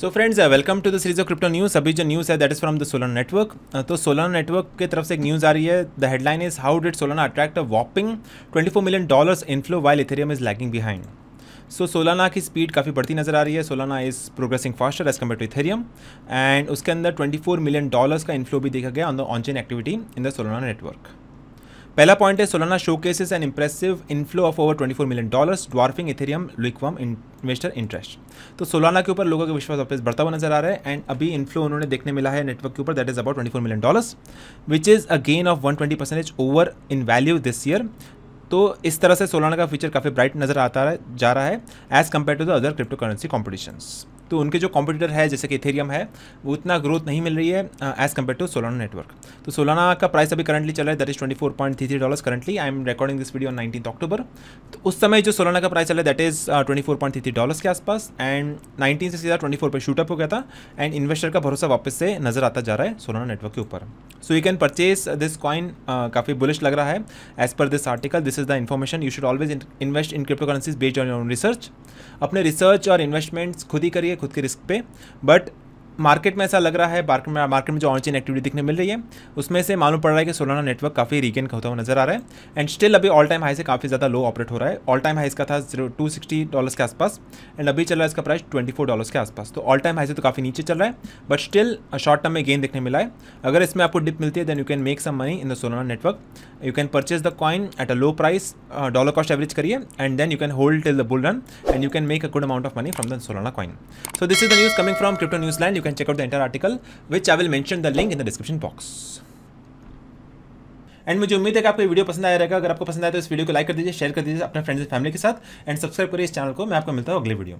So friends welcome to the series of crypto news अभी जो news है that is from the Solana network तो Solana network की तरफ से एक न्यूज़ आ रही है the headline is how did Solana attract a whopping 24 million dollars inflow while Ethereum is lagging behind so Solana की स्पीड काफ़ी बढ़ती नजर आ रही है Solana is progressing faster as compare to Ethereum and उसके अंदर 24 मिलियन डॉलर्स का इन्फ्लो भी देखा गया on the on chain activity in the Solana network पहला पॉइंट है Solana showcases and impressive inflow of over 24 million dollars dwarfing Ethereum लिक्वम investor interest तो सोलाना के ऊपर लोगों का विश्वास वापस बढ़ता हुआ नजर आ रहा है एंड अभी इन्फ्लो उन्होंने देखने मिला है नेटवर्क के ऊपर that is about 24 million dollars which is a gain of 120 percentage over in value this year तो इस तरह से सोलाना का फीचर काफ़ी ब्राइट नजर आता जा रहा है as compare to the other crypto currency competitions तो उनके जो कॉम्पिटिटर है जैसे कि इथेरियम है वो उतना ग्रोथ नहीं मिल रही है as compare to Solana network तो सोलाना का प्राइस अभी करंटली चल रहा है that is twenty four point three three dollars currently I am recording this video nineteen October तो उस समय जो सोलाना का प्राइस चल रहा है that is twenty four point three three dollars के आसपास एंड नाइनटीन से सीधा ट्वेंटी फोर पर शूटअप हो गया था एंड इन्वेस्टर का भरोसा वापस से नजर आता जा रहा है सोलाना नेटवर्क के ऊपर so you can purchase this coin काफ़ी बुलिश लग रहा है as per this article this is the information you should always invest in crypto currencies based on your research अपने रिसर्च और इन्वेस्टमेंट्स खुद ही करिए खुद के रिस्क पे बट मार्केट में ऐसा लग रहा है मार्केट में मार्केट में जो ऑन चेन एक्टिविटी दिखने मिल रही है उसमें से मालूम पड़ रहा है कि सोलाना नेटवर्क काफ़ी रीगेन होता हुआ नजर आ रहा है एंड स्टिल अभी ऑल टाइम हाई से काफ़ी ज़्यादा लो ऑपरेट हो रहा है ऑल टाइम हाई इसका था जीरो टू सिक्सटी डॉलर्स के आसपास एंड अभी चल रहा है इसका प्राइस ट्वेंटी फोर डॉलर्स के आसपास तो ऑल टाइम हाई से तो काफ़ी नीचे चल रहा है बट स्टिल शॉर्ट टर्म में गेन देखने मिला है अगर इसमें आपको डिप मिलती है then you can make some money in the Solana network you can purchase the coin at a low price dollar cost average करिए and then you can hold till the bull run and you can make a good amount of money from the Solana coin so this is the news coming from crypto news land can check out the entire article which I will mention the link in the description box. And मुझे उम्मीद है कि आपको ये video पसंद आया रहेगा अगर आपको पसंद आया तो इस वीडियो को लाइक कर दीजिए शेयर कर दीजिए अपने फ्रेंड्स एंड फैमिली के साथ एंड सब्सक्राइब करिए इस चैनल को मैं आपको मिलता हूँ अगले वीडियो